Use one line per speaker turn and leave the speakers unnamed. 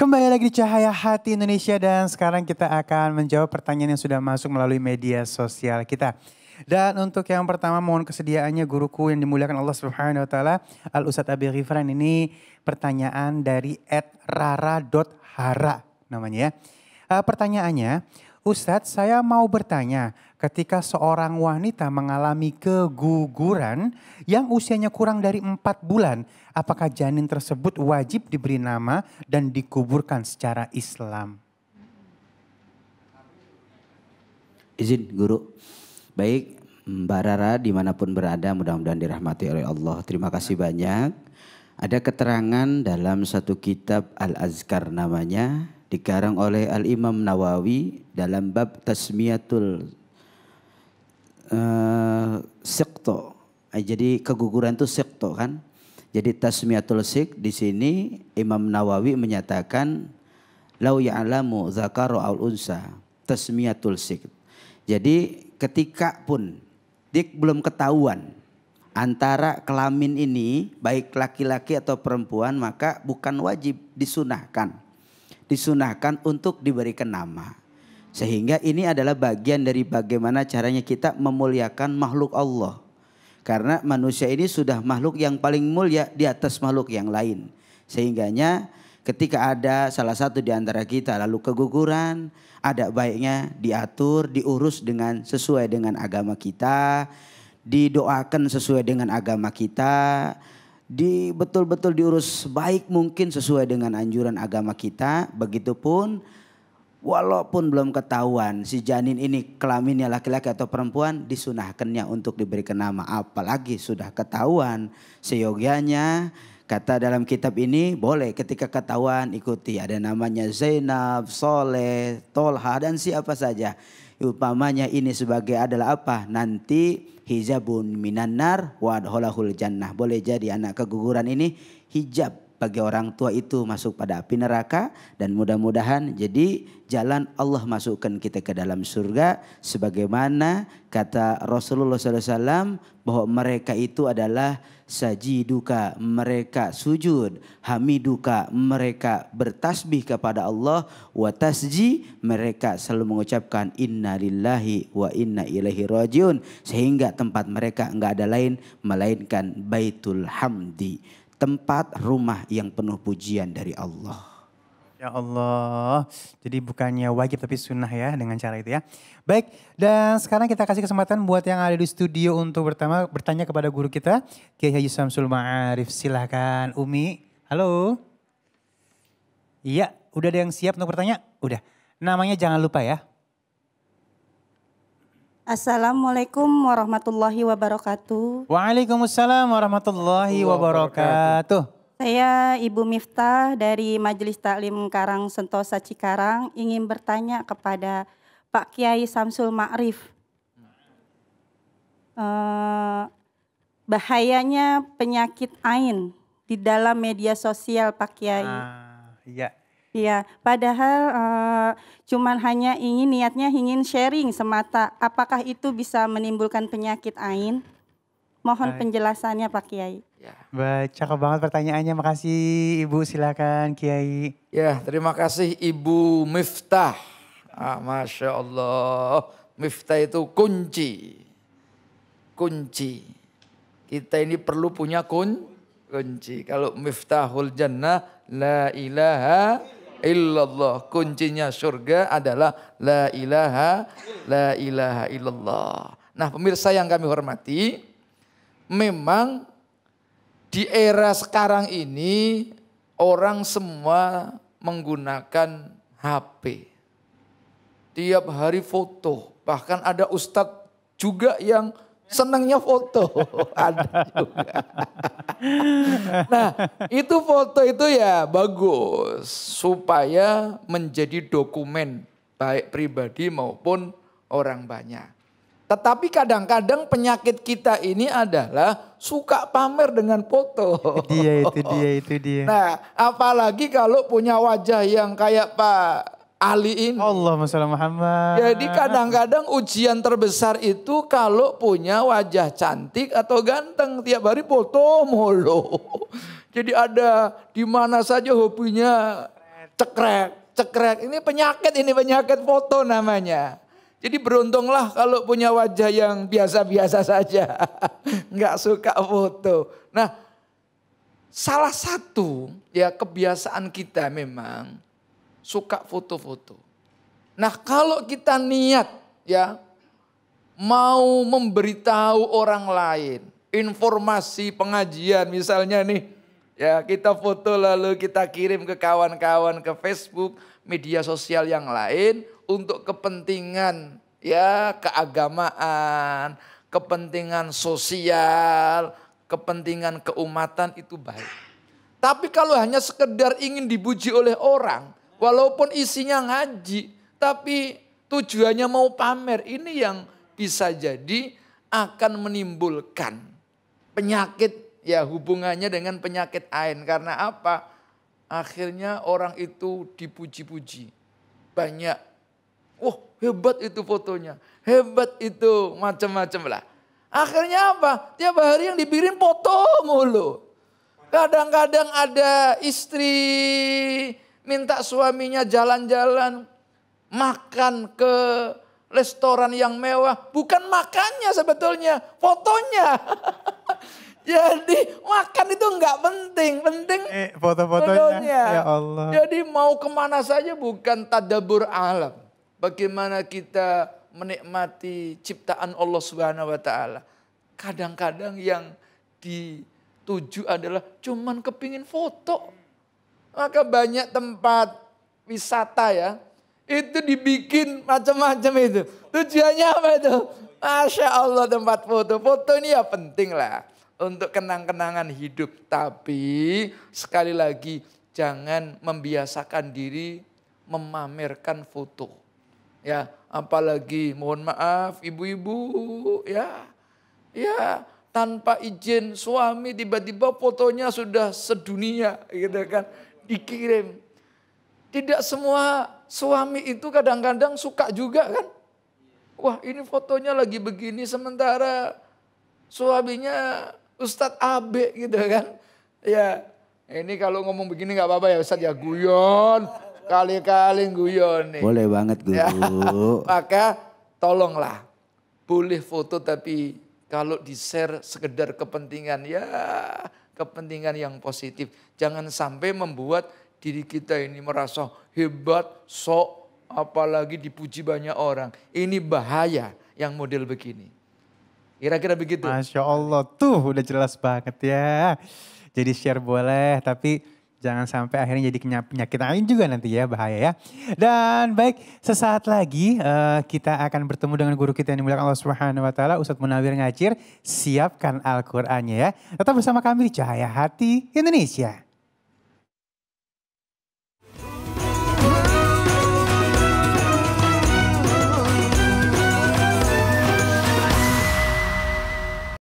Kembali lagi di Cahaya Hati Indonesia dan sekarang kita akan menjawab pertanyaan yang sudah masuk melalui media sosial kita. Dan untuk yang pertama mohon kesediaannya guruku yang dimuliakan Allah Subhanahu wa taala, Al Ustaz Abi Rifran ini pertanyaan dari @rara.hara namanya ya. Uh, pertanyaannya, Ustadz, saya mau bertanya, ketika seorang wanita mengalami keguguran yang usianya kurang dari empat bulan, apakah janin tersebut wajib diberi nama dan dikuburkan secara Islam?
Izin, Guru. Baik, Mbak Rara dimanapun berada mudah-mudahan dirahmati oleh Allah. Terima kasih banyak. Ada keterangan dalam satu kitab Al-Azkar namanya dikarang oleh Al Imam Nawawi dalam bab tasmiyatul uh, eh, sekto. Eh, jadi keguguran itu sekto kan. Jadi tasmiyatul sik di sini Imam Nawawi menyatakan lau ya'lamu zakaru aul unsa tasmiyatul sik. Jadi ketika pun dik belum ketahuan antara kelamin ini baik laki-laki atau perempuan maka bukan wajib disunahkan disunahkan untuk diberikan nama. Sehingga ini adalah bagian dari bagaimana caranya kita memuliakan makhluk Allah. Karena manusia ini sudah makhluk yang paling mulia di atas makhluk yang lain. Sehingganya ketika ada salah satu di antara kita lalu keguguran, ada baiknya diatur, diurus dengan sesuai dengan agama kita, didoakan sesuai dengan agama kita, di betul-betul diurus baik mungkin sesuai dengan anjuran agama kita. Begitupun walaupun belum ketahuan si janin ini kelaminnya laki-laki atau perempuan disunahkannya untuk diberikan nama apalagi sudah ketahuan seyogianya kata dalam kitab ini boleh ketika ketahuan ikuti ada namanya Zainab, Soleh, Tolha dan siapa saja Upamanya ini sebagai adalah apa? Nanti hijabun minanar wadholahul jannah. Boleh jadi anak keguguran ini hijab bagi orang tua itu masuk pada api neraka dan mudah-mudahan jadi jalan Allah masukkan kita ke dalam surga sebagaimana kata Rasulullah SAW bahwa mereka itu adalah sajiduka mereka sujud hamiduka mereka bertasbih kepada Allah wa tasji mereka selalu mengucapkan inna lillahi wa inna ilaihi rajiun sehingga tempat mereka enggak ada lain melainkan baitul hamdi tempat rumah yang penuh pujian dari Allah.
Ya Allah, jadi bukannya wajib tapi sunnah ya dengan cara itu ya. Baik, dan sekarang kita kasih kesempatan buat yang ada di studio untuk pertama bertanya kepada guru kita, Kiai Haji Samsul Ma'arif. Silahkan Umi. Halo. Iya, udah ada yang siap untuk bertanya? Udah. Namanya jangan lupa ya. Assalamualaikum warahmatullahi wabarakatuh. Waalaikumsalam warahmatullahi wabarakatuh. Saya Ibu Miftah dari Majelis Taklim Karang Sentosa Cikarang ingin bertanya kepada Pak Kiai Samsul Ma'rif. Eh, bahayanya penyakit ain di dalam media sosial Pak Kiai. Ah, iya. Iya, padahal uh, cuman hanya ingin niatnya ingin sharing semata. Apakah itu bisa menimbulkan penyakit ain? Mohon Baik. penjelasannya Pak Kiai. Ya. Baik, cakep banget pertanyaannya. Makasih Ibu, silakan Kiai. Ya,
terima kasih Ibu Miftah. Ah, Masya Allah, Miftah itu kunci. Kunci. Kita ini perlu punya kun, kunci. Kalau Miftahul Jannah, La ilaha illallah. Kuncinya surga adalah la ilaha la ilaha illallah. Nah, pemirsa yang kami hormati, memang di era sekarang ini orang semua menggunakan HP. Tiap hari foto, bahkan ada ustadz juga yang senangnya foto ada juga. nah itu foto itu ya bagus supaya menjadi dokumen baik pribadi maupun orang banyak. Tetapi kadang-kadang penyakit kita ini adalah suka pamer dengan foto. Itu dia itu dia itu dia. Nah apalagi kalau punya wajah yang kayak Pak Ali ini. Allah Muhammad. Jadi kadang-kadang ujian terbesar itu kalau punya wajah cantik atau ganteng tiap hari foto mulu. Jadi ada di mana saja hobinya cekrek, cekrek. Ini penyakit, ini penyakit foto namanya. Jadi beruntunglah kalau punya wajah yang biasa-biasa saja. Enggak suka foto. Nah, salah satu ya kebiasaan kita memang suka foto-foto. Nah kalau kita niat ya mau memberitahu orang lain informasi pengajian misalnya nih ya kita foto lalu kita kirim ke kawan-kawan ke Facebook media sosial yang lain untuk kepentingan ya keagamaan kepentingan sosial kepentingan keumatan itu baik tapi kalau hanya sekedar ingin dipuji oleh orang Walaupun isinya ngaji, tapi tujuannya mau pamer. Ini yang bisa jadi akan menimbulkan penyakit ya hubungannya dengan penyakit ain. Karena apa? Akhirnya orang itu dipuji-puji. Banyak. Wah hebat itu fotonya. Hebat itu macam-macam lah. Akhirnya apa? Tiap hari yang dibikin foto mulu. Kadang-kadang ada istri minta suaminya jalan-jalan, makan ke restoran yang mewah, bukan makannya sebetulnya, fotonya. Jadi makan itu enggak penting, penting eh, foto-fotonya. Ya Allah. Jadi mau kemana saja bukan tadabur alam. Bagaimana kita menikmati ciptaan Allah Subhanahu Wa Taala. Kadang-kadang yang dituju adalah cuman kepingin foto. Maka ah, banyak tempat wisata ya. Itu dibikin macam-macam itu. Tujuannya apa itu? Masya Allah tempat foto. Foto ini ya penting lah. Untuk kenang-kenangan hidup. Tapi sekali lagi jangan membiasakan diri memamerkan foto. Ya, apalagi mohon maaf ibu-ibu ya. Ya, tanpa izin suami tiba-tiba fotonya sudah sedunia gitu kan dikirim. Tidak semua suami itu kadang-kadang suka juga kan. Wah ini fotonya lagi begini sementara suaminya Ustadz Abe gitu kan. Ya ini kalau ngomong begini nggak apa-apa ya Ustadz ya guyon. Kali-kali guyon nih. Boleh
banget Bu. Ya,
maka tolonglah boleh foto tapi kalau di-share sekedar kepentingan ya kepentingan yang positif. Jangan sampai membuat diri kita ini merasa hebat, sok, apalagi dipuji banyak orang. Ini bahaya yang model begini. Kira-kira begitu.
Masya Allah tuh udah jelas banget ya. Jadi share boleh tapi Jangan sampai akhirnya jadi penyakit lain juga nanti ya bahaya ya. Dan baik sesaat lagi uh, kita akan bertemu dengan guru kita yang dimuliakan Allah Subhanahu wa taala Ustadz Munawir Ngacir. Siapkan Al-Qur'annya ya. Tetap bersama kami di Cahaya Hati Indonesia.